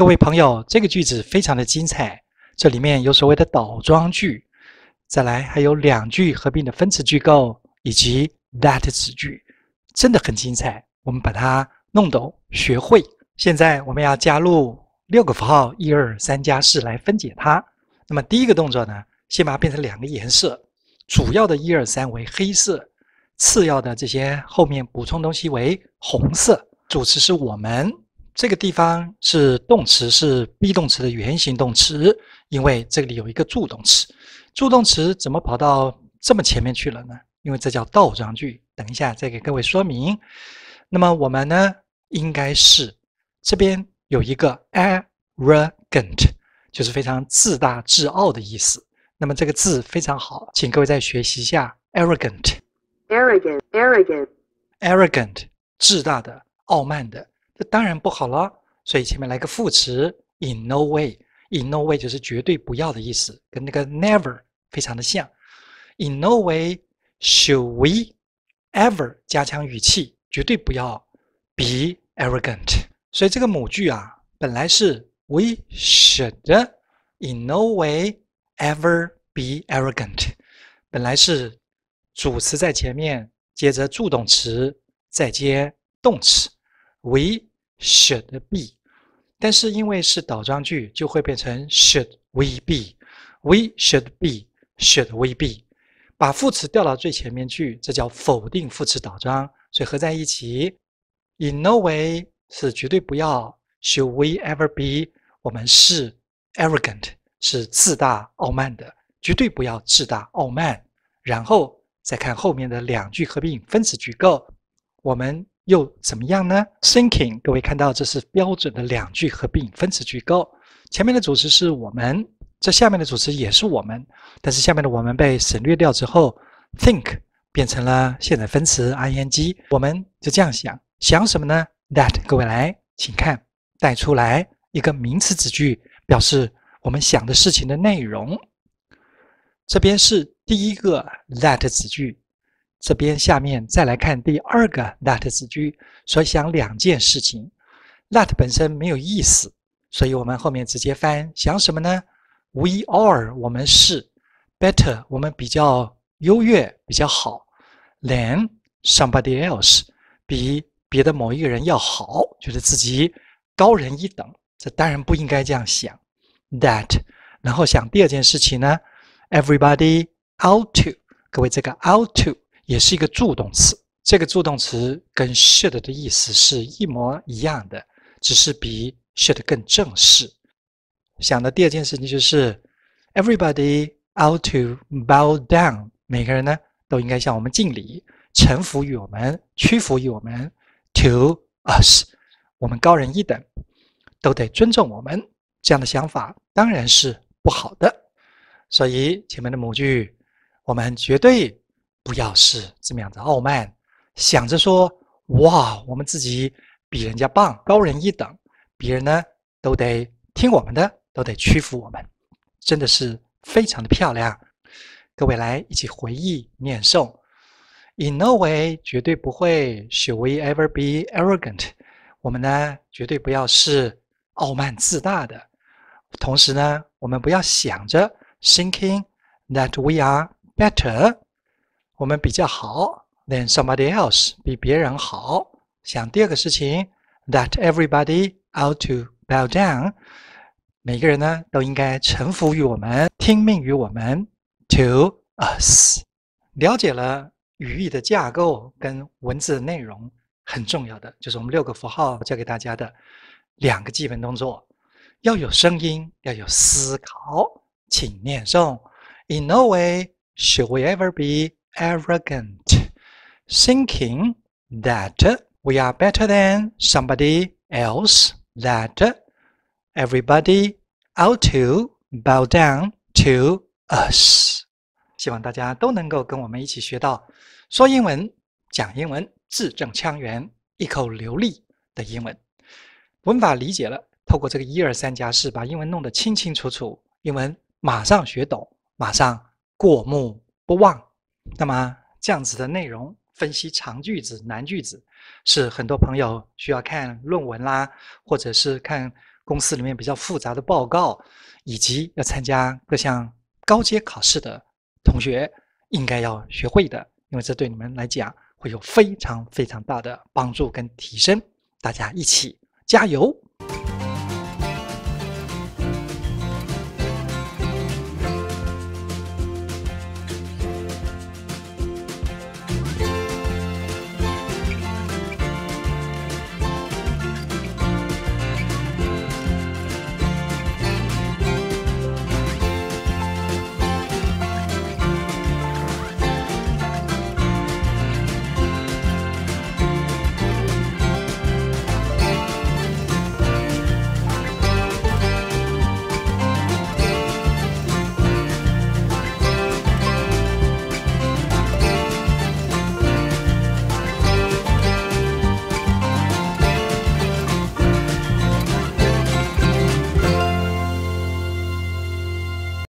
各位朋友，这个句子非常的精彩，这里面有所谓的倒装句，再来还有两句合并的分词句构以及 that 词句，真的很精彩。我们把它弄懂、学会。现在我们要加入六个符号，一、二、三加四来分解它。那么第一个动作呢，先把它变成两个颜色，主要的一二三为黑色，次要的这些后面补充东西为红色。主词是我们。这个地方是动词，是 be 动词的原形动词，因为这里有一个助动词。助动词怎么跑到这么前面去了呢？因为这叫倒装句，等一下再给各位说明。那么我们呢，应该是这边有一个 arrogant，就是非常自大、自傲的意思。那么这个字非常好，请各位再学习一下 arrogant。arrogant，arrogant，arrogant，自大的、傲慢的。这当然不好了，所以前面来个副词 in no way。in no way 就是绝对不要的意思，跟那个 never 非常的像。In no way should we ever 加强语气，绝对不要 be arrogant。所以这个母句啊，本来是 we should in no way ever be arrogant。本来是主词在前面，接着助动词再接动词 we。Should be，但是因为是倒装句，就会变成 Should we be？We should be。Should we be？把副词调到最前面去，这叫否定副词倒装。所以合在一起，In no way 是绝对不要。Should we ever be？我们是 arrogant，是自大傲慢的，绝对不要自大傲慢。然后再看后面的两句合并分词句构，我们。又怎么样呢？Thinking，各位看到这是标准的两句合并分词句构。前面的主词是我们，这下面的主词也是我们，但是下面的我们被省略掉之后，think 变成了现在分词 ing，我们就这样想，想什么呢？That，各位来，请看带出来一个名词词句，表示我们想的事情的内容。这边是第一个 that 词句。这边下面再来看第二个 that 句，所想两件事情。that 本身没有意思，所以我们后面直接翻想什么呢？We are 我们是 better 我们比较优越比较好 than somebody else 比别的某一个人要好，觉得自己高人一等。这当然不应该这样想。that 然后想第二件事情呢？Everybody out to 各位这个 out to。也是一个助动词，这个助动词跟 should 的意思是一模一样的，只是比 should 更正式。想的第二件事情就是，everybody ought to bow down，每个人呢都应该向我们敬礼，臣服于我们，屈服于我们，to us，我们高人一等，都得尊重我们。这样的想法当然是不好的，所以前面的母句我们绝对。不要是这么样子傲慢，想着说：“哇，我们自己比人家棒，高人一等，别人呢都得听我们的，都得屈服我们。”真的是非常的漂亮。各位来一起回忆念诵：“In no way，绝对不会 s h o u l d we ever be arrogant？” 我们呢，绝对不要是傲慢自大的。同时呢，我们不要想着 thinking that we are better。我们比较好，than somebody else 比别人好。想第二个事情，that everybody ought to bow down，每个人呢都应该臣服于我们，听命于我们，to us。了解了语义的架构跟文字内容很重要的，就是我们六个符号教给大家的两个基本动作，要有声音，要有思考，请念诵。In no way should we ever be。arrogant，thinking that we are better than somebody else that everybody ought to bow down to us。希望大家都能够跟我们一起学到说英文、讲英文、字正腔圆、一口流利的英文。文法理解了，透过这个一二三加四，把英文弄得清清楚楚，英文马上学懂，马上过目不忘。那么这样子的内容，分析长句子、难句子，是很多朋友需要看论文啦，或者是看公司里面比较复杂的报告，以及要参加各项高阶考试的同学应该要学会的，因为这对你们来讲会有非常非常大的帮助跟提升。大家一起加油！